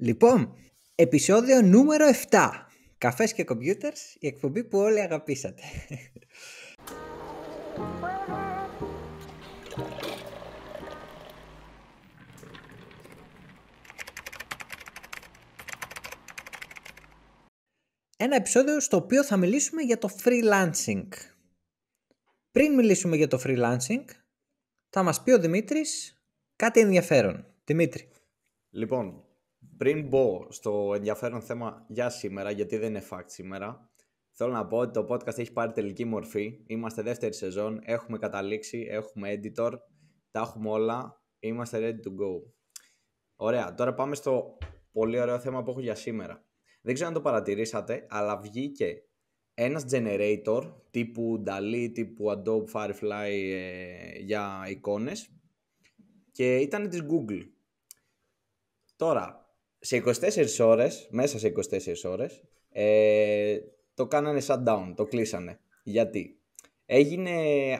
Λοιπόν, επεισόδιο νούμερο 7. Καφές και Computers, η εκπομπή που όλοι αγαπήσατε. Ένα επεισόδιο στο οποίο θα μιλήσουμε για το freelancing. Πριν μιλήσουμε για το freelancing, θα μας πει ο Δημήτρης κάτι ενδιαφέρον. Δημήτρη. Λοιπόν, πριν μπω στο ενδιαφέρον θέμα για σήμερα, γιατί δεν είναι fact σήμερα, θέλω να πω ότι το podcast έχει πάρει τελική μορφή. Είμαστε δεύτερη σεζόν, έχουμε καταλήξει, έχουμε editor, τα έχουμε όλα, είμαστε ready to go. Ωραία, τώρα πάμε στο πολύ ωραίο θέμα που έχω για σήμερα. Δεν ξέρω αν το παρατηρήσατε, αλλά βγήκε ένας generator τύπου Dali, τύπου Adobe Firefly ε, για εικόνες και ήταν της Google. Τώρα, σε 24 ώρες, μέσα σε 24 ώρες, ε, το κάνανε shutdown, το κλείσανε. Γιατί. Έγινε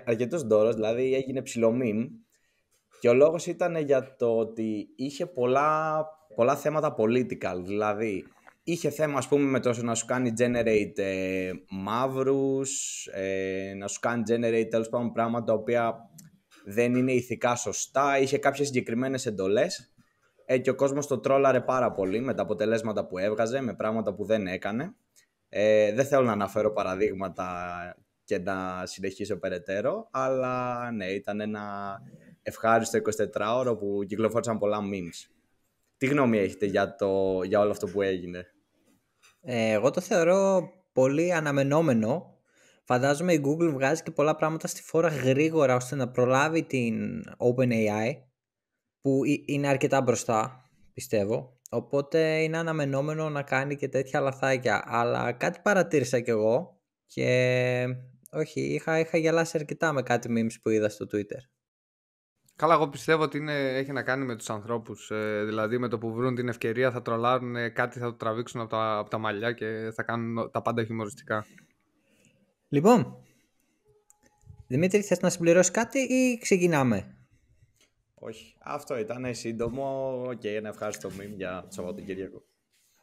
αρκετός ντόρος, δηλαδή έγινε ψηλομήν και ο λόγος ήταν για το ότι είχε πολλά, πολλά θέματα political, δηλαδή είχε θέμα ας πούμε με το να σου κάνει generate ε, μαύρους, ε, να σου κάνει generate τέλος πάντων πράγματα τα οποία δεν είναι ηθικά σωστά, είχε κάποιες συγκεκριμένες εντολές ε, και ο κόσμος το τρόλαρε πάρα πολύ με τα αποτελέσματα που έβγαζε, με πράγματα που δεν έκανε. Ε, δεν θέλω να αναφέρω παραδείγματα και να συνεχίσω περαιτέρω, αλλά ναι, ήταν ένα ευχάριστο 24ωρο που κυκλοφόρησαν πολλά memes. Τι γνώμη έχετε για, το, για όλο αυτό που έγινε? Ε, εγώ το θεωρώ πολύ αναμενόμενο. Φαντάζομαι η Google βγάζει και πολλά πράγματα στη φόρα γρήγορα ώστε να προλάβει την OpenAI που είναι αρκετά μπροστά, πιστεύω. Οπότε είναι αναμενόμενο να κάνει και τέτοια λαθάκια. Αλλά κάτι παρατήρησα κι εγώ και όχι, είχα, είχα γελάσει αρκετά με κάτι memes που είδα στο Twitter. Καλά, εγώ πιστεύω ότι είναι, έχει να κάνει με τους ανθρώπους. Ε, δηλαδή με το που βρουν την ευκαιρία θα τρολάρουν ε, κάτι, θα το τραβήξουν από τα, τα μαλλιά και θα κάνουν τα πάντα χιουμοριστικά. Λοιπόν, Δημήτρη, θες να συμπληρώσεις κάτι ή ξεκινάμε? Όχι. Αυτό ήταν ε, σύντομο. και ένα ευχάριστο μήνυμα για το Σαββατοκύριακο.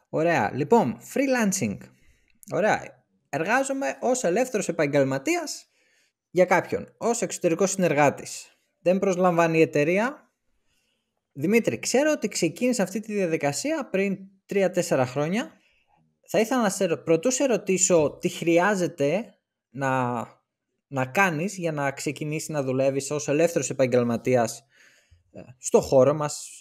Ωραία. Λοιπόν, freelancing. Ωραία. Εργάζομαι ως ελεύθερος επαγγελματίας για κάποιον, ως εξωτερικός συνεργάτης. Δεν προσλαμβάνει η εταιρεία. Δημήτρη, ξέρω ότι ξεκίνησε αυτή τη διαδικασία πριν 3-4 χρόνια. Θα ήθελα να σε πρωτού σε ρωτήσω τι χρειάζεται να, να κάνεις για να ξεκινήσεις να δουλεύεις ως ελεύθερος επαγγελματίας στο χώρο μας.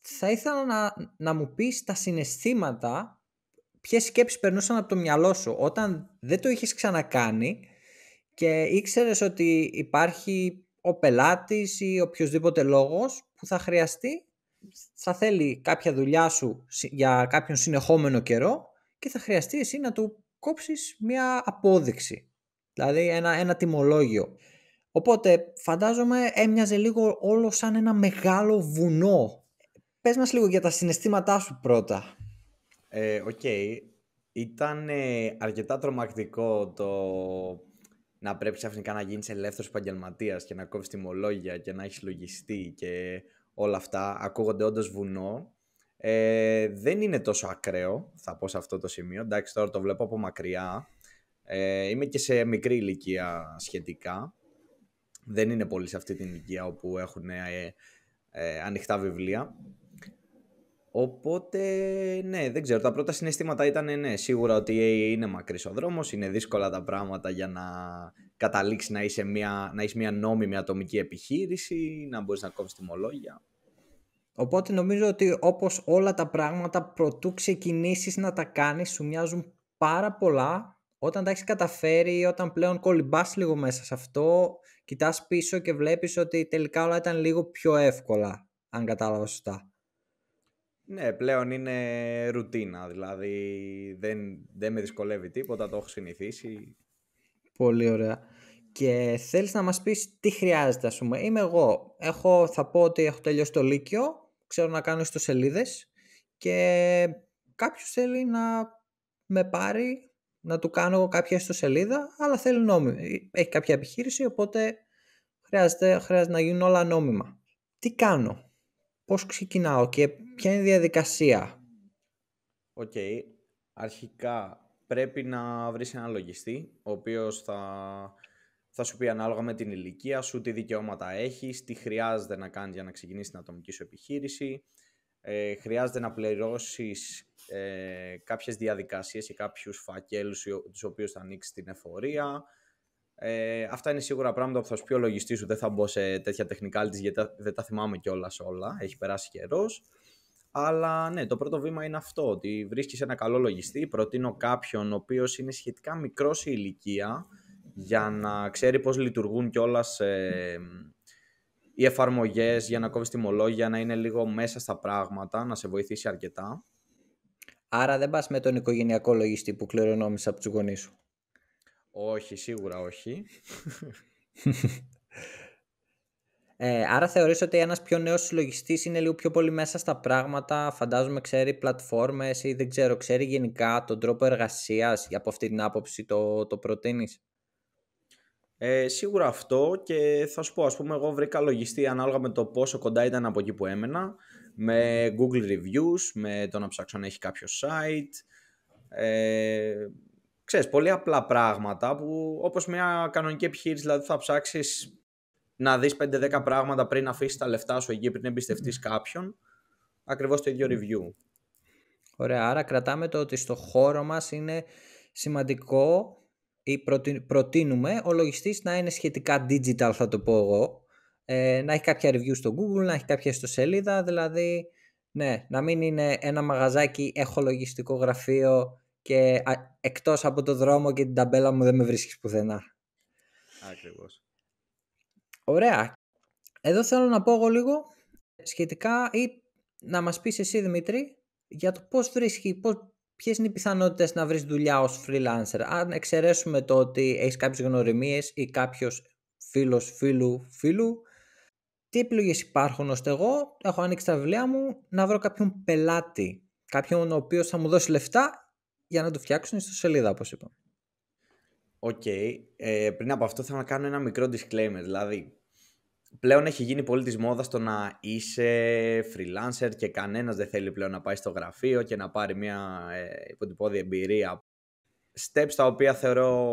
Θα ήθελα να, να μου πεις τα συναισθήματα, ποιες σκέψεις περνούσαν από το μυαλό σου όταν δεν το είχες ξανακάνει και ήξερες ότι υπάρχει ο πελάτης ή οποιοδήποτε λόγος που θα χρειαστεί, θα θέλει κάποια δουλειά σου για κάποιον συνεχόμενο καιρό και θα χρειαστεί εσύ να του κόψεις μια απόδειξη, δηλαδή ένα, ένα τιμολόγιο. Οπότε φαντάζομαι έμοιαζε λίγο όλο σαν ένα μεγάλο βουνό. Πες μας λίγο για τα συναισθήματά σου πρώτα. Ε, οκ. Ε, Ήταν αρκετά τρομακτικό το να πρέπει ξαφνικά να γίνεις ελεύθερος επαγγελματίας και να κόβεις τιμολόγια και να έχεις λογιστή και όλα αυτά. Ακούγονται όντως βουνό. Ε, δεν είναι τόσο ακραίο, θα πω σε αυτό το σημείο. Εντάξει, τώρα το βλέπω από μακριά. Ε, είμαι και σε μικρή ηλικία σχετικά δεν είναι πολύ σε αυτή την ηλικία όπου έχουν ε, ε, ανοιχτά βιβλία. Οπότε, ναι, δεν ξέρω. Τα πρώτα συναισθήματα ήταν, ναι, σίγουρα ότι ε, είναι μακρύς ο δρόμος, είναι δύσκολα τα πράγματα για να καταλήξεις να είσαι μια, να είσαι μια νόμιμη ατομική επιχείρηση, να μπορείς να κόψεις τιμολόγια. Οπότε νομίζω ότι όπως όλα τα πράγματα προτού ξεκινήσεις να τα κάνεις, σου μοιάζουν πάρα πολλά όταν τα έχεις καταφέρει, όταν πλέον κολυμπάς λίγο μέσα σε αυτό κοιτάς πίσω και βλέπεις ότι τελικά όλα ήταν λίγο πιο εύκολα, αν κατάλαβα σωστά. Ναι, πλέον είναι ρουτίνα, δηλαδή δεν, δεν με δυσκολεύει τίποτα, το έχω συνηθίσει. Πολύ ωραία. Και θέλεις να μας πεις τι χρειάζεται, ας πούμε. Είμαι εγώ, έχω, θα πω ότι έχω τελειώσει το Λύκειο, ξέρω να κάνω ιστοσελίδες και κάποιος θέλει να με πάρει να του κάνω κάποια ιστοσελίδα, αλλά θέλει νόμιμη. Έχει κάποια επιχείρηση, οπότε χρειάζεται, χρειάζεται να γίνουν όλα νόμιμα. Τι κάνω, πώς ξεκινάω και ποια είναι η διαδικασία. Οκ, αρχικά πρέπει να βρεις ένα λογιστή, ο οποίος θα, θα σου πει ανάλογα με την ηλικία σου, τι δικαιώματα έχεις, τι χρειάζεται να κάνεις για να ξεκινήσεις την ατομική σου επιχείρηση, ε, χρειάζεται να πληρώσεις ε, κάποιες διαδικασίες ή κάποιους φακέλους τους οποίους θα ανοίξεις την εφορία. Ε, αυτά είναι σίγουρα πράγματα που θα σου πει ο λογιστής σου. Δεν θα μπω σε τέτοια τεχνικά γιατί δεν τα θυμάμαι κιόλας όλα. Έχει περάσει καιρός. Αλλά ναι, το πρώτο βήμα είναι αυτό, ότι βρίσκεις ένα καλό λογιστή, προτείνω κάποιον ο οποίος είναι σχετικά μικρός η ηλικία για να ξέρει πώς λειτουργούν κιόλας ε, οι εφαρμογές για να κόβεις τιμολόγια, να είναι λίγο μέσα στα πράγματα, να σε βοηθήσει αρκετά. Άρα δεν πας με τον οικογενειακό λογιστή που κληρονόμησε από τους γονείς σου. Όχι, σίγουρα όχι. ε, άρα θεωρείς ότι ένας πιο νέος λογιστής είναι λίγο πιο πολύ μέσα στα πράγματα, φαντάζομαι ξέρει πλατφόρμες ή δεν ξέρω, ξέρει γενικά τον τρόπο εργασίας, από αυτή την άποψη το, το προτείνεις. Ε, σίγουρα αυτό και θα σου πω, ας πούμε, εγώ βρήκα λογιστή ανάλογα με το πόσο κοντά ήταν από εκεί που έμενα, με Google Reviews, με το να ψάξω αν έχει κάποιο site. Ε, ξέρεις, πολύ απλά πράγματα που όπως μια κανονική επιχείρηση, δηλαδή θα ψάξεις να δεις 5-10 πράγματα πριν αφήσεις τα λεφτά σου εκεί, πριν εμπιστευτείς κάποιον, ακριβώς το ίδιο review. Ωραία, άρα κρατάμε το ότι στο χώρο μας είναι σημαντικό ή προτείνουμε ο λογιστής να είναι σχετικά digital θα το πω εγώ, ε, να έχει κάποια review στο Google, να έχει κάποια στο σελίδα, δηλαδή ναι, να μην είναι ένα μαγαζάκι, έχω λογιστικό γραφείο και εκτός από το δρόμο και την ταμπέλα μου δεν με βρίσκεις πουθενά. Ακριβώς. Ωραία. Εδώ θέλω να πω εγώ λίγο σχετικά ή να μας πεις εσύ Δημήτρη για το πώς βρίσκει, πώς, ποιες είναι οι πιθανότητες να βρεις δουλειά ως freelancer. Αν εξαιρέσουμε το ότι έχεις κάποιες γνωριμίες ή κάποιος φίλος φίλου φίλου, τι επιλογές υπάρχουν ώστε εγώ έχω ανοίξει τα βιβλία μου να βρω κάποιον πελάτη, κάποιον ο οποίος θα μου δώσει λεφτά για να το φτιάξουν στο σελίδα όπως είπα. Οκ. Okay. Ε, πριν από αυτό θέλω να κάνω ένα μικρό disclaimer. Δηλαδή, πλέον έχει γίνει πολύ της μόδας το να είσαι freelancer και κανένας δεν θέλει πλέον να πάει στο γραφείο και να πάρει μια ε, υποτυπώδη εμπειρία. Steps τα οποία θεωρώ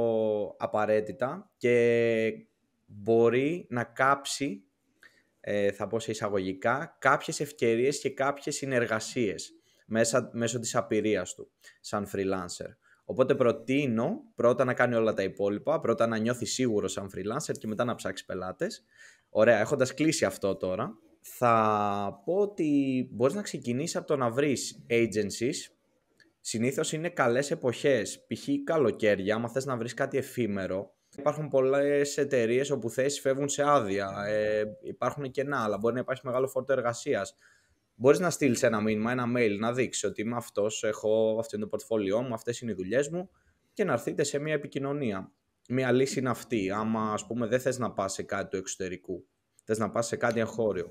απαραίτητα και μπορεί να κάψει, ε, θα πω σε εισαγωγικά, κάποιες ευκαιρίες και κάποιες συνεργασίες μέσα, μέσω της απειρίας του σαν freelancer. Οπότε προτείνω πρώτα να κάνει όλα τα υπόλοιπα, πρώτα να νιώθει σίγουρος σαν freelancer και μετά να ψάξει πελάτες Ωραία, έχοντας κλείσει αυτό τώρα, θα πω ότι μπορείς να ξεκινήσεις από το να βρεις agencies. Συνήθως είναι καλές εποχές. π.χ. καλοκαίρια, άμα θες να βρεις κάτι εφήμερο. Υπάρχουν πολλές εταιρείες όπου θέσεις φεύγουν σε άδεια, ε, υπάρχουν κενά, αλλά μπορεί να υπάρχει μεγάλο φόρτο εργασίας. Μπορείς να στείλεις ένα μήνυμα, ένα mail, να δείξεις ότι είμαι αυτός, έχω αυτό το πορτφόλιό μου, αυτές είναι οι δουλειές μου και να έρθετε σε μια επικοινωνία μία λύση είναι αυτή. Άμα, ας πούμε, δεν θες να πας σε κάτι του εξωτερικού, θες να πας σε κάτι εγχώριο.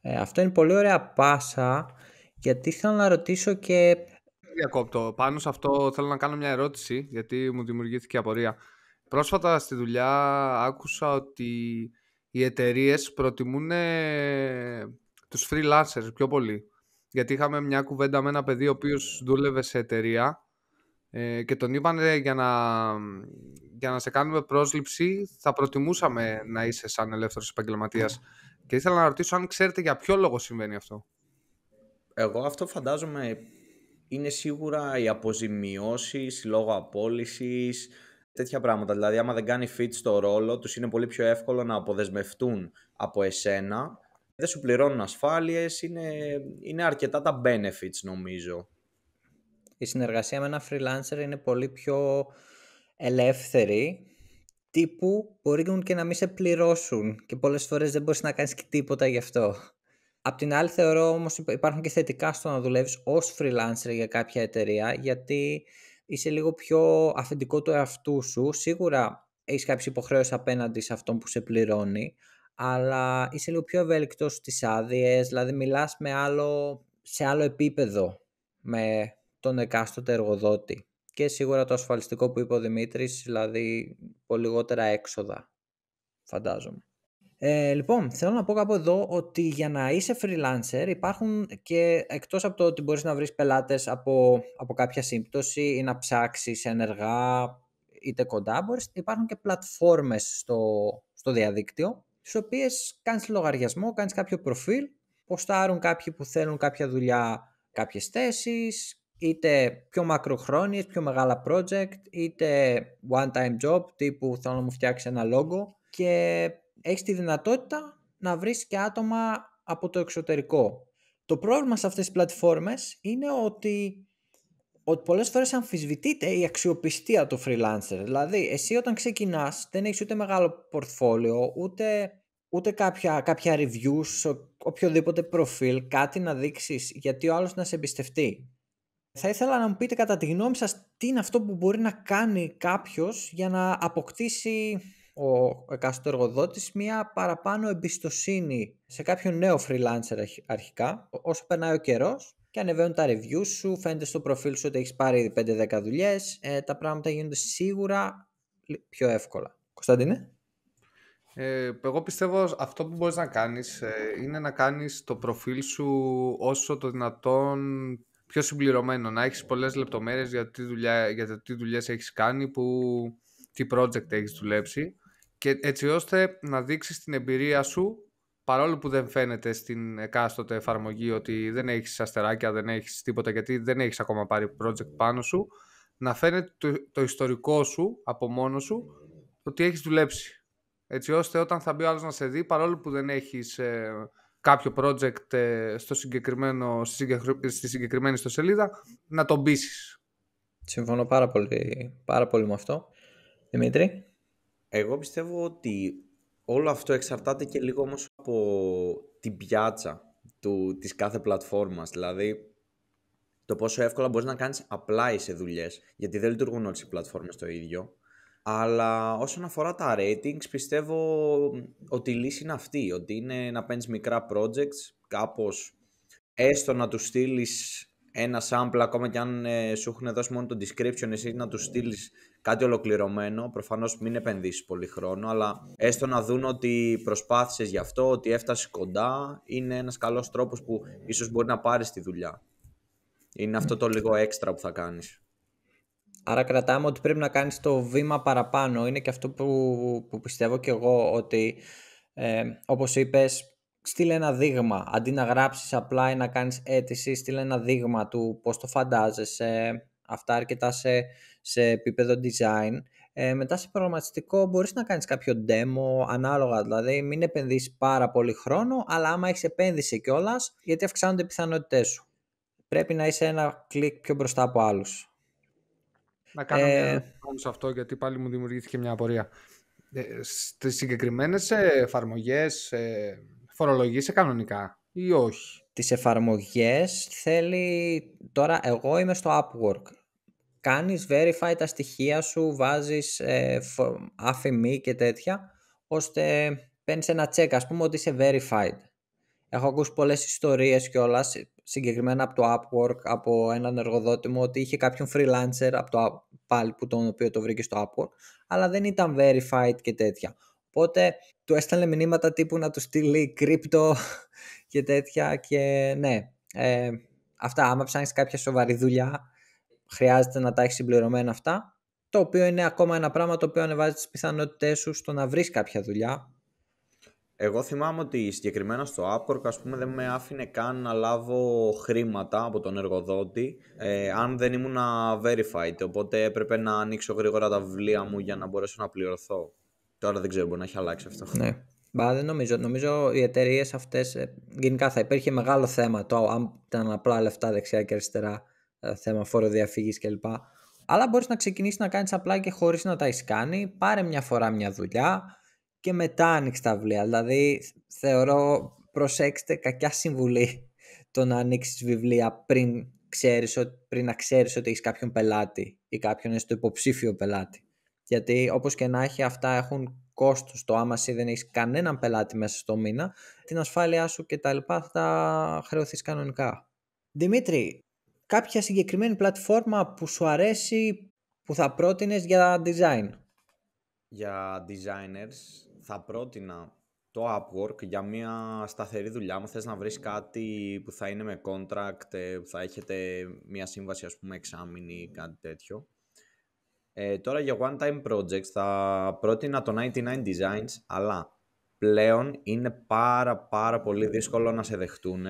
Ε, αυτό είναι πολύ ωραία πάσα, γιατί θέλω να ρωτήσω και... Διακόπτω. Πάνω σε αυτό θέλω να κάνω μια ερώτηση, γιατί μου δημιουργήθηκε απορία. Πρόσφατα στη δουλειά άκουσα ότι οι εταιρείες προτιμούν ε, τους freelancers πιο πολύ. Γιατί είχαμε μια κουβέντα με ένα παιδί ο οποίος δούλευε σε εταιρεία ε, και τον είπαν για, να, για να σε κάνουμε πρόσληψη θα προτιμούσαμε να είσαι σαν ελεύθερος επαγγελματίας. Ναι. και ήθελα να ρωτήσω αν ξέρετε για ποιο λόγο συμβαίνει αυτό. Εγώ αυτό φαντάζομαι είναι σίγουρα οι αποζημιώσεις λόγω απόλυσης, τέτοια πράγματα. Δηλαδή, άμα δεν κάνει fit στο ρόλο, τους είναι πολύ πιο εύκολο να αποδεσμευτούν από εσένα. Δεν σου πληρώνουν ασφάλειες, είναι, είναι αρκετά τα benefits νομίζω η συνεργασία με ένα freelancer είναι πολύ πιο ελεύθερη τύπου μπορεί και να μην σε πληρώσουν και πολλές φορές δεν μπορείς να κάνεις και τίποτα γι' αυτό. Απ' την άλλη θεωρώ όμως υπάρχουν και θετικά στο να δουλεύεις ως freelancer για κάποια εταιρεία γιατί είσαι λίγο πιο αφεντικό του εαυτού σου. Σίγουρα έχεις κάποιες υποχρέωσεις απέναντι σε αυτόν που σε πληρώνει αλλά είσαι λίγο πιο ευέλικτος στις άδειες, δηλαδή μιλάς με άλλο, σε άλλο επίπεδο με τον εκάστοτε εργοδότη. Και σίγουρα το ασφαλιστικό που είπε ο Δημήτρης, δηλαδή πολύ λιγότερα έξοδα, φαντάζομαι. Ε, λοιπόν, θέλω να πω κάπου εδώ ότι για να είσαι freelancer υπάρχουν και εκτός από το ότι μπορείς να βρεις πελάτες από, από κάποια σύμπτωση ή να ψάξεις ενεργά είτε κοντά, μπορείς, υπάρχουν και πλατφόρμες στο, στο διαδίκτυο στις οποίες κάνεις λογαριασμό, κάνεις κάποιο προφίλ, ποστάρουν κάποιοι που θέλουν κάποια δουλειά κάποιες θέσεις, είτε πιο μακροχρόνιες, πιο μεγάλα project, είτε one-time job, τύπου θέλω να μου φτιάξει ένα logo και έχεις τη δυνατότητα να βρεις και άτομα από το εξωτερικό. Το πρόβλημα σε αυτές τις πλατφόρμες είναι ότι, ότι πολλές φορές αμφισβητείται η αξιοπιστία του freelancer. Δηλαδή, εσύ όταν ξεκινάς δεν έχεις ούτε μεγάλο portfolio, ούτε, ούτε κάποια, κάποια reviews, οποιοδήποτε προφίλ, κάτι να δείξεις γιατί ο άλλος να σε εμπιστευτεί. Θα ήθελα να μου πείτε κατά τη γνώμη σας τι είναι αυτό που μπορεί να κάνει κάποιος για να αποκτήσει ο εκάστοτε εργοδότης μια παραπάνω εμπιστοσύνη σε κάποιον νέο freelancer αρχικά όσο περνάει ο καιρός και ανεβαίνουν τα reviews σου, φαίνεται στο προφίλ σου ότι έχεις ήδη 5-10 δουλειές, ε, τα πράγματα γίνονται σίγουρα πιο εύκολα. Κωνσταντίνε. Ε, εγώ πιστεύω αυτό που μπορείς να κάνεις ε, είναι να κάνεις το προφίλ σου όσο το δυνατόν πιο συμπληρωμένο, να έχεις πολλές λεπτομέρειες για τι, δουλειά, για τι δουλειές έχεις κάνει, που, τι project έχεις δουλέψει και έτσι ώστε να δείξεις την εμπειρία σου παρόλο που δεν φαίνεται στην εκάστοτε εφαρμογή ότι δεν έχεις αστεράκια, δεν έχεις τίποτα γιατί δεν έχεις ακόμα πάρει project πάνω σου να φαίνεται το, ιστορικό σου από μόνο σου ότι έχεις δουλέψει έτσι ώστε όταν θα μπει ο άλλος να σε δει παρόλο που δεν έχεις ε, κάποιο project ε, στο συγκεκριμένο, στη συγκεκριμένη σελίδα, να τον πείσεις. Συμφωνώ πάρα πολύ, πάρα πολύ με αυτό. Δημήτρη. Εγώ πιστεύω ότι όλο αυτό εξαρτάται και λίγο όμως από την πιάτσα του, της κάθε πλατφόρμας. Δηλαδή, το πόσο εύκολα μπορείς να κάνεις απλά σε δουλειές, γιατί δεν λειτουργούν όλες οι πλατφόρμες το ίδιο. Αλλά όσον αφορά τα ratings, πιστεύω ότι η λύση είναι αυτή. Ότι είναι να παίρνεις μικρά projects, κάπως έστω να τους στείλεις ένα sample, ακόμα και αν ε, σου έχουν δώσει μόνο το description, εσύ να τους στείλεις κάτι ολοκληρωμένο. Προφανώς μην επενδύσεις πολύ χρόνο, αλλά έστω να δουν ότι προσπάθησες γι' αυτό, ότι έφτασες κοντά, είναι ένας καλός τρόπος που ίσως μπορεί να πάρεις τη δουλειά. Είναι αυτό το λίγο έξτρα που θα κάνεις. Άρα κρατάμε ότι πρέπει να κάνεις το βήμα παραπάνω. Είναι και αυτό που, που πιστεύω και εγώ ότι ε, όπως είπες στείλε ένα δείγμα. Αντί να γράψεις απλά ή να κάνεις αίτηση, στείλε ένα δείγμα του πώς το φαντάζεσαι. Αυτά αρκετά σε, σε επίπεδο design. Ε, μετά σε προγραμματιστικό μπορείς να κάνεις κάποιο demo ανάλογα, δηλαδή μην επενδύσεις πάρα πολύ χρόνο, αλλά άμα έχεις επένδυση κιόλας, γιατί αυξάνονται οι πιθανότητές σου. Πρέπει να είσαι ένα κλικ πιο μπροστά από άλλους. Να κάνω ε... σε αυτό, γιατί πάλι μου δημιουργήθηκε μια απορία. Ε, στις συγκεκριμένες εφαρμογές ε, κανονικά ή όχι. Τις εφαρμογές θέλει... Τώρα εγώ είμαι στο Upwork. Κάνεις verify τα στοιχεία σου, βάζεις ε, αφημί και τέτοια, ώστε παίρνεις ένα check, ας πούμε, ότι είσαι verified. Έχω ακούσει πολλές ιστορίες και όλα, συγκεκριμένα από το Upwork, από έναν εργοδότη μου, ότι είχε κάποιον freelancer από το, πάλι που τον οποίο το βρήκε στο Upwork, αλλά δεν ήταν verified και τέτοια. Οπότε του έστελνε μηνύματα τύπου να του στείλει κρύπτο και τέτοια και ναι, ε, αυτά άμα ψάχνεις κάποια σοβαρή δουλειά χρειάζεται να τα έχεις συμπληρωμένα αυτά, το οποίο είναι ακόμα ένα πράγμα το οποίο ανεβάζει τις πιθανότητε σου στο να βρεις κάποια δουλειά εγώ θυμάμαι ότι συγκεκριμένα στο Upwork ας πούμε δεν με άφηνε καν να λάβω χρήματα από τον εργοδότη ε, αν δεν ήμουν verified, οπότε έπρεπε να ανοίξω γρήγορα τα βιβλία μου για να μπορέσω να πληρωθώ. Τώρα δεν ξέρω, μπορεί να έχει αλλάξει αυτό. Ναι. Μπα, δεν νομίζω. Νομίζω οι εταιρείες αυτές. Ε, γενικά θα υπήρχε μεγάλο θέμα το αν ήταν απλά λεφτά δεξιά και αριστερά, ε, θέμα φοροδιαφυγή κλπ. Αλλά μπορείς να ξεκινήσεις να κάνεις απλά και χωρίς να τα έχεις κάνει. Πάρε μια φορά μια δουλειά και μετά ανοίξει τα βιβλία. Δηλαδή, θεωρώ, προσέξτε, κακιά συμβουλή το να ανοίξεις βιβλία πριν, ξέρεις, πριν να ξέρεις ότι έχεις κάποιον πελάτη ή κάποιον το υποψήφιο πελάτη. Γιατί όπως και να έχει, αυτά έχουν κόστος. Το άμα εσύ δεν έχεις κανέναν πελάτη μέσα στο μήνα, την ασφάλειά σου και τα λοιπά θα χρεωθείς κανονικά. Δημήτρη, κάποια συγκεκριμένη πλατφόρμα που σου αρέσει, που θα πρότεινες για design. Για designers, θα πρότεινα το Upwork για μια σταθερή δουλειά. μου. θες να βρεις κάτι που θα είναι με contract, ε, που θα έχετε μια σύμβαση ας πούμε εξάμηνη ή κάτι τέτοιο. Ε, τώρα για one time projects θα πρότεινα το 99 Designs, αλλά πλέον είναι πάρα πάρα πολύ δύσκολο να σε δεχτούν.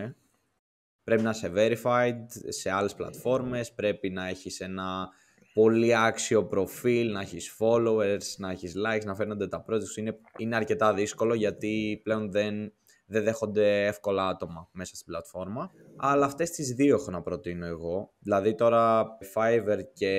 Πρέπει να είσαι verified σε άλλες πλατφόρμες, πρέπει να έχεις ένα πολύ άξιο προφίλ, να έχεις followers, να έχεις likes, να φαίνονται τα projects Είναι, είναι αρκετά δύσκολο γιατί πλέον δεν, δεν δέχονται εύκολα άτομα μέσα στην πλατφόρμα. Αλλά αυτές τις δύο έχω να προτείνω εγώ. Δηλαδή τώρα Fiverr και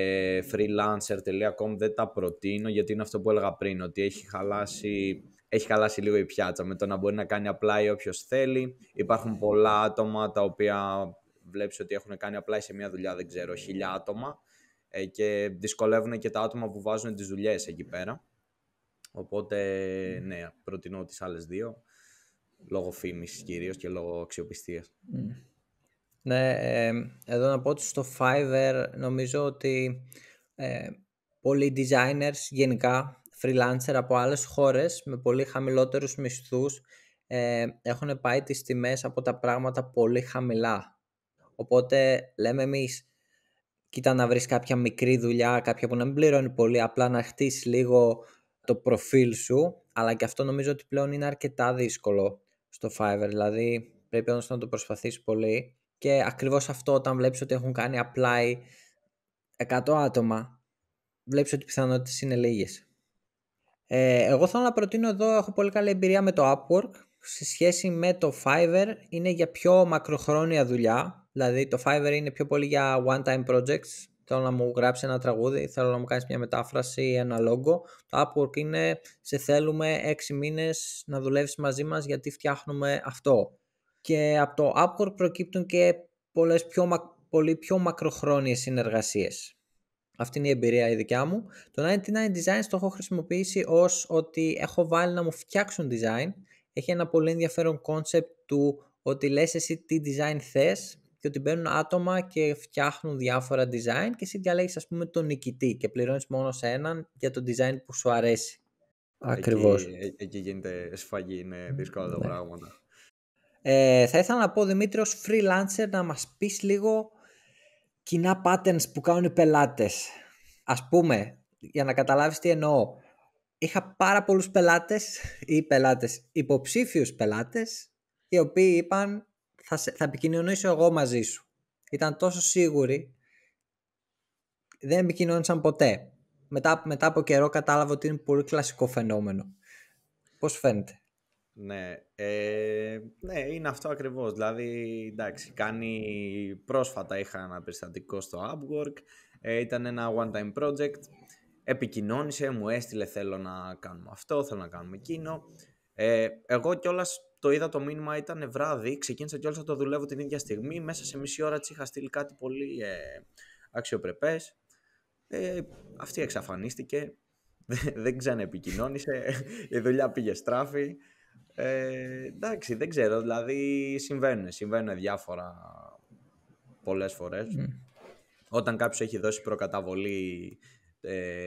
freelancer.com δεν τα προτείνω γιατί είναι αυτό που έλεγα πριν, ότι έχει χαλάσει έχει χαλάσει λίγο η πιάτσα με το να μπορεί να κάνει απλά ή όποιος θέλει. Υπάρχουν πολλά άτομα τα οποία βλέπεις ότι έχουν κάνει απλά σε μια δουλειά, δεν ξέρω, χιλιά άτομα ε, και δυσκολεύουν και τα άτομα που βάζουν τις δουλειές εκεί πέρα. Οπότε, ναι, προτείνω τις άλλες δύο, λόγω φήμης κυρίως και λόγω αξιοπιστίας. Ναι, ε, εδώ να πω ότι στο Fiverr νομίζω ότι ε, πολλοί designers γενικά, freelancer από άλλες χώρες με πολύ χαμηλότερους μισθούς ε, έχουν πάει τις τιμές από τα πράγματα πολύ χαμηλά. Οπότε λέμε εμείς κοίτα να βρεις κάποια μικρή δουλειά, κάποια που να μην πληρώνει πολύ, απλά να χτίσεις λίγο το προφίλ σου, αλλά και αυτό νομίζω ότι πλέον είναι αρκετά δύσκολο στο Fiverr, δηλαδή πρέπει όντως να το προσπαθήσεις πολύ και ακριβώς αυτό όταν βλέπεις ότι έχουν κάνει απλά 100 άτομα, βλέπεις ότι οι πιθανότητες είναι λίγες. Ε, εγώ θέλω να προτείνω εδώ, έχω πολύ καλή εμπειρία με το Upwork, σε σχέση με το Fiverr είναι για πιο μακροχρόνια δουλειά, Δηλαδή το Fiverr είναι πιο πολύ για one-time projects. Θέλω να μου γράψει ένα τραγούδι, θέλω να μου κάνεις μια μετάφραση, ή ένα logo. Το Upwork είναι σε θέλουμε έξι μήνες να δουλεύεις μαζί μας γιατί φτιάχνουμε αυτό. Και από το Upwork προκύπτουν και πολλές πιο, πολύ πιο μακροχρόνιες συνεργασίες. Αυτή είναι η εμπειρία η δικιά μου. Το 99 Designs το έχω χρησιμοποιήσει ως ότι έχω βάλει να μου φτιάξουν design. Έχει ένα πολύ ενδιαφέρον concept του ότι λες εσύ τι design θες και ότι μπαίνουν άτομα και φτιάχνουν διάφορα design και εσύ διαλέγεις ας πούμε τον νικητή και πληρώνεις μόνο σε έναν για το design που σου αρέσει. Ακριβώς. Εκεί, εκεί γίνεται σφαγή, είναι δύσκολα τα ναι. πράγματα. Ε, θα ήθελα να πω, Δημήτρη, ως freelancer να μας πεις λίγο κοινά patterns που κάνουν οι πελάτες. Ας πούμε, για να καταλάβεις τι εννοώ, είχα πάρα πολλούς πελάτες ή πελάτες, υποψήφιους πελάτες, οι οποίοι είπαν θα, θα επικοινωνήσω εγώ μαζί σου. Ήταν τόσο σίγουροι, δεν επικοινωνήσαν ποτέ. Μετά, μετά από καιρό κατάλαβα ότι είναι πολύ κλασικό φαινόμενο. Πώς φαίνεται. Ναι, ε, ναι, είναι αυτό ακριβώς. Δηλαδή, εντάξει, κάνει πρόσφατα είχα ένα περιστατικό στο Upwork. Ε, ήταν ένα one-time project. Επικοινώνησε, μου έστειλε θέλω να κάνουμε αυτό, θέλω να κάνουμε εκείνο. Ε, εγώ κιόλας το είδα το μήνυμα, ήταν βράδυ, ξεκίνησα κιόλας να το δουλεύω την ίδια στιγμή. Μέσα σε μισή ώρα της είχα στείλει κάτι πολύ ε, αξιοπρεπές. Ε, αυτή εξαφανίστηκε, δεν ξαναεπικοινώνησε, η δουλειά πήγε στράφη. Ε, εντάξει, δεν ξέρω, δηλαδή συμβαίνουν, συμβαίνουν διάφορα πολλές φορές. Όταν κάποιος έχει δώσει προκαταβολή ε,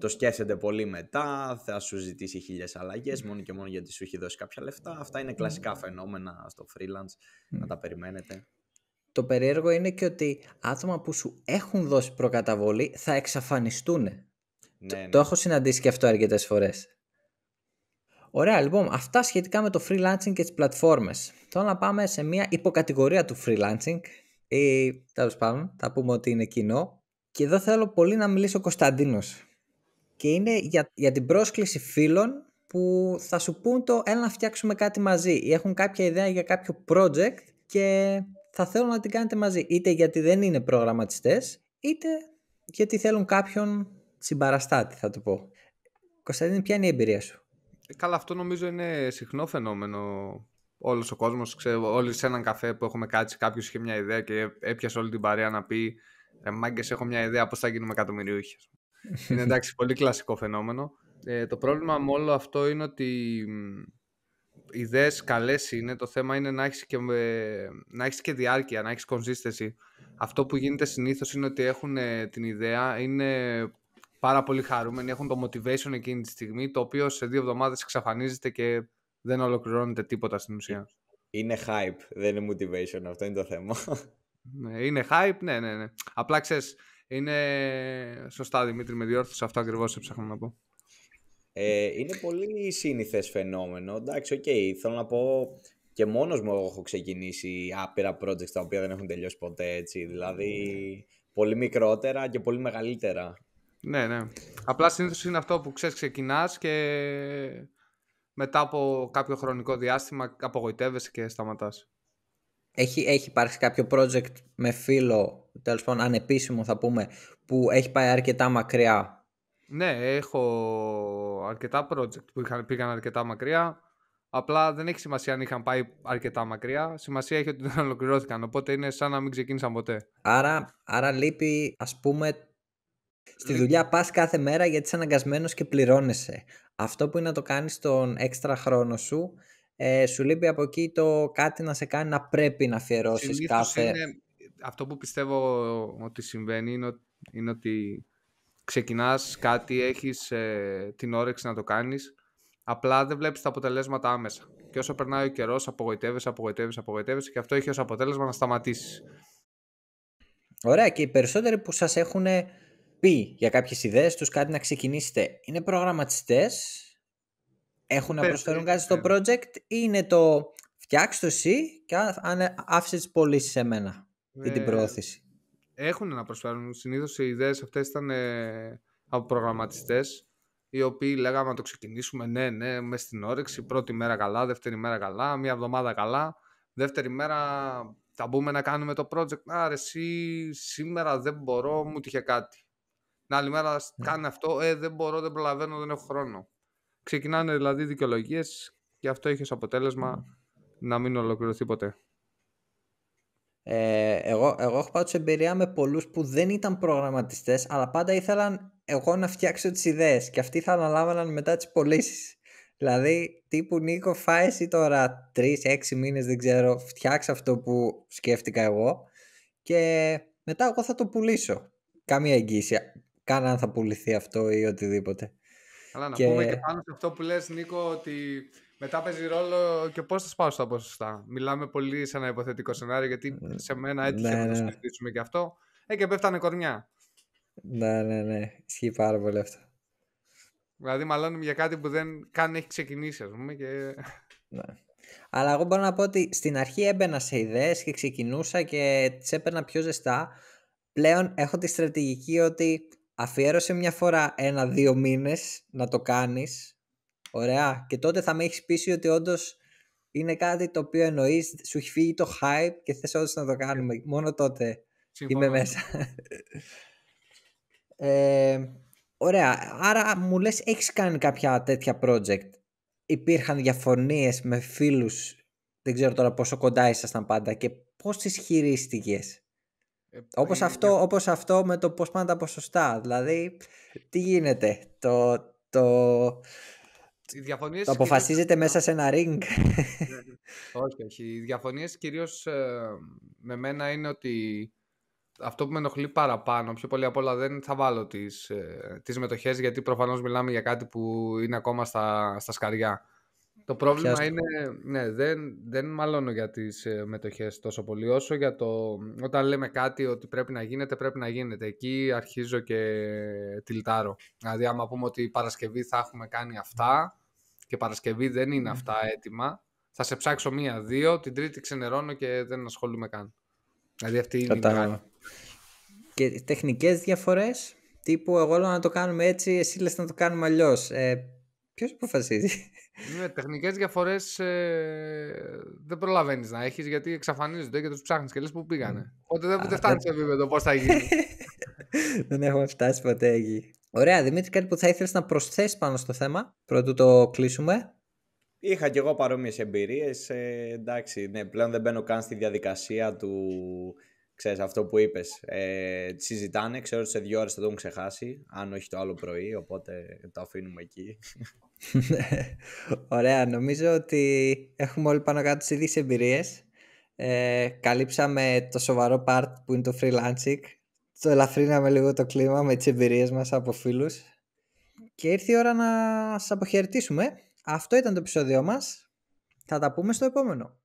το σκέφτεται πολύ μετά, θα σου ζητήσει χίλιες αλλαγές μόνο και μόνο γιατί σου έχει δώσει κάποια λεφτά. Αυτά είναι ναι. κλασικά φαινόμενα στο freelance, να ναι. τα περιμένετε. Το περίεργο είναι και ότι άτομα που σου έχουν δώσει προκαταβολή θα εξαφανιστούν. Ναι, το έχω συναντήσει και αυτό αρκετές φορές. Ωραία, λοιπόν, αυτά σχετικά με το freelancing και τις πλατφόρμες. Τώρα να πάμε σε μια υποκατηγορία του freelancing ή τέλος πάντων, θα πούμε ότι είναι κοινό. Και εδώ θέλω πολύ να μιλήσει ο Κωνσταντίνος και είναι για, για την πρόσκληση φίλων που θα σου πούν το έλα να φτιάξουμε κάτι μαζί ή έχουν κάποια ιδέα για κάποιο project και θα θέλουν να την κάνετε μαζί είτε γιατί δεν είναι προγραμματιστές είτε γιατί θέλουν κάποιον συμπαραστάτη θα το πω. Κωνσταντίνη, ποια είναι η εμπειρία σου? Ε, καλά, αυτό νομίζω είναι συχνό φαινόμενο. Όλος ο κόσμος, ξέρω, όλοι σε έναν καφέ που έχουμε κάτσει, κάποιος είχε μια ιδέα και έπιασε όλη την παρέα να πει «Ε, «Μάγκες, έχω μια ιδέα πώς θα γίνουμε εκατομμυριούχες» είναι εντάξει πολύ κλασικό φαινόμενο. Ε, το πρόβλημα με όλο αυτό είναι ότι οι ιδέες καλές είναι, το θέμα είναι να έχεις και, ε, και διάρκεια, να έχεις consistency. Αυτό που γίνεται συνήθως είναι ότι έχουν ε, την ιδέα, είναι πάρα πολύ χαρούμενοι, έχουν το motivation εκείνη τη στιγμή, το οποίο σε δύο εβδομάδες εξαφανίζεται και δεν ολοκληρώνεται τίποτα στην ουσία. Είναι hype, δεν είναι motivation, αυτό είναι το θέμα. Ναι, είναι hype, ναι, ναι, ναι. Απλά ξέρεις, είναι σωστά, Δημήτρη, με διόρθωσε αυτό ακριβώς ψάχνω να πω. Ε, είναι πολύ σύνηθες φαινόμενο. Εντάξει, οκ, okay, θέλω να πω και μόνος μου έχω ξεκινήσει άπειρα projects τα οποία δεν έχουν τελειώσει ποτέ, έτσι. Δηλαδή, πολύ μικρότερα και πολύ μεγαλύτερα. Ναι, ναι. Απλά συνήθως είναι αυτό που ξέρεις, ξεκινάς και μετά από κάποιο χρονικό διάστημα απογοητεύεσαι και σταματάς. Έχει, έχει υπάρξει κάποιο project με φίλο τέλος πάντων ανεπίσημο θα πούμε, που έχει πάει αρκετά μακριά. Ναι, έχω αρκετά project που είχαν, πήγαν αρκετά μακριά. Απλά δεν έχει σημασία αν είχαν πάει αρκετά μακριά. Σημασία έχει ότι δεν ολοκληρώθηκαν. Οπότε είναι σαν να μην ξεκίνησαν ποτέ. Άρα, άρα λείπει, ας πούμε, στη δουλειά πας κάθε μέρα γιατί είσαι αναγκασμένος και πληρώνεσαι. Αυτό που είναι να το κάνεις τον έξτρα χρόνο σου, ε, σου λείπει από εκεί το κάτι να σε κάνει να πρέπει να αφιερώσεις κάθε. Είναι αυτό που πιστεύω ότι συμβαίνει είναι, είναι ότι ξεκινάς κάτι, έχεις ε, την όρεξη να το κάνεις, απλά δεν βλέπεις τα αποτελέσματα άμεσα. Και όσο περνάει ο καιρός, απογοητεύεσαι, απογοητεύεσαι, απογοητεύεσαι και αυτό έχει ως αποτέλεσμα να σταματήσεις. Ωραία, και οι περισσότεροι που σας έχουν πει για κάποιες ιδέες τους κάτι να ξεκινήσετε, είναι προγραμματιστές, έχουν να προσφέρουν ε, κάτι στο project ή είναι το φτιάξτε το εσύ και άφησε τι πωλήσει σε μένα ή την ε, προώθηση Έχουν να προσφέρουν. Συνήθως οι ιδέες αυτές ήταν ε, από προγραμματιστές, οι οποίοι λέγαμε να το ξεκινήσουμε. Ναι, ναι, μες στην όρεξη. Πρώτη μέρα καλά, δεύτερη μέρα καλά, μία εβδομάδα καλά. Δεύτερη μέρα θα μπούμε να κάνουμε το project. Άρα, εσύ σήμερα δεν μπορώ, μου τύχε κάτι. Την άλλη μέρα ναι. κάνει αυτό, ε, δεν μπορώ, δεν προλαβαίνω, δεν έχω χρόνο. Ξεκινάνε δηλαδή δικαιολογίες και αυτό έχει ως αποτέλεσμα ναι. να μην ολοκληρωθεί ποτέ. Ε, εγώ, εγώ έχω πάντως εμπειρία με πολλούς που δεν ήταν προγραμματιστές αλλά πάντα ήθελαν εγώ να φτιάξω τις ιδέες και αυτοί θα αναλάβαναν μετά τις πωλήσεις. Δηλαδή τύπου Νίκο εσύ τώρα 3-6 μήνες δεν ξέρω φτιάξε αυτό που σκέφτηκα εγώ και μετά εγώ θα το πουλήσω. Καμία εγγύηση καν αν θα πουληθεί αυτό ή οτιδήποτε. Καλά, να πούμε και πάνω σε αυτό που λες Νίκο ότι μετά παίζει ρόλο και πώς θα σπάσω τα ποσοστά. Μιλάμε πολύ σε ένα υποθετικό σενάριο, γιατί σε μένα έτυχε ναι, να το ναι. συζητήσουμε και αυτό. Ε, και πέφτανε κορμιά. Ναι, ναι, ναι. Ισχύει πάρα πολύ αυτό. Δηλαδή, μάλλον για κάτι που δεν καν έχει ξεκινήσει, ας πούμε. Και... Ναι. Αλλά εγώ μπορώ να πω ότι στην αρχή έμπαινα σε ιδέες και ξεκινούσα και τις έπαιρνα πιο ζεστά. Πλέον έχω τη στρατηγική ότι αφιέρωσε μια φορά ένα-δύο μήνες να το κάνεις Ωραία. Και τότε θα με έχεις πείσει ότι όντως είναι κάτι το οποίο εννοείς, σου έχει φύγει το hype και θες όντως να το κάνουμε. Μόνο τότε είμαι μέσα. ε, ωραία. Άρα μου λες, έχεις κάνει κάποια τέτοια project. Υπήρχαν διαφωνίες με φίλους. Δεν ξέρω τώρα πόσο κοντά ήσασταν πάντα και πώς τις χειρίστηκες. Ε, όπως, ε, αυτό, όπως αυτό με το πώς πάνε τα ποσοστά. Δηλαδή, τι γίνεται. Το, το, οι Το αποφασίζετε μέσα σε ένα ring. Ναι, ναι. όχι, όχι. Οι διαφωνίες κυρίως ε, με μένα είναι ότι αυτό που με ενοχλεί παραπάνω, πιο πολύ απ' όλα δεν θα βάλω τις, ε, τις μετοχές γιατί προφανώς μιλάμε για κάτι που είναι ακόμα στα σκαριά. Το πρόβλημα είναι, ναι, δεν, δεν μάλλον για τις ε, μετοχές τόσο πολύ όσο για το όταν λέμε κάτι ότι πρέπει να γίνεται, πρέπει να γίνεται. Εκεί αρχίζω και τυλτάρω. Δηλαδή άμα πούμε ότι η Παρασκευή θα έχουμε κάνει αυτά και Παρασκευή δεν είναι ναι. αυτά έτοιμα, θα σε ψάξω μία-δύο, την τρίτη ξενερώνω και δεν ασχολούμαι καν. Δηλαδή αυτή είναι η Και τεχνικές διαφορές, τύπου εγώ λέω να το κάνουμε έτσι, εσύ λες να το κάνουμε αλλιώς. Ε, Ποιος αποφασίζει. Ναι, τεχνικές διαφορές ε, δεν προλαβαίνεις να έχεις γιατί εξαφανίζονται και τους ψάχνεις και λες που πήγανε. Οπότε δεν, δεν φτάνει σε επίπεδο πώς θα γίνει. δεν έχουμε φτάσει ποτέ εκεί. Ωραία, Δημήτρη, κάτι που θα ήθελες να προσθέσεις πάνω στο θέμα, πρωτού το κλείσουμε. Είχα κι εγώ παρόμοιες εμπειρίες. Ε, εντάξει, ναι, πλέον δεν μπαίνω καν στη διαδικασία του Ξέρεις, αυτό που είπες, ε, συζητάνε, ξέρω ότι σε δύο ώρες θα το έχουν ξεχάσει, αν όχι το άλλο πρωί, οπότε το αφήνουμε εκεί. Ναι. Ωραία, νομίζω ότι έχουμε όλοι πάνω κάτω τις ίδιες εμπειρίες. Ε, καλύψαμε το σοβαρό part που είναι το freelancing, το ελαφρύναμε λίγο το κλίμα με τις εμπειρίες μας από φίλους και ήρθε η ώρα να σας αποχαιρετήσουμε. Αυτό ήταν το επεισόδιο μας. Θα τα πούμε στο επόμενο.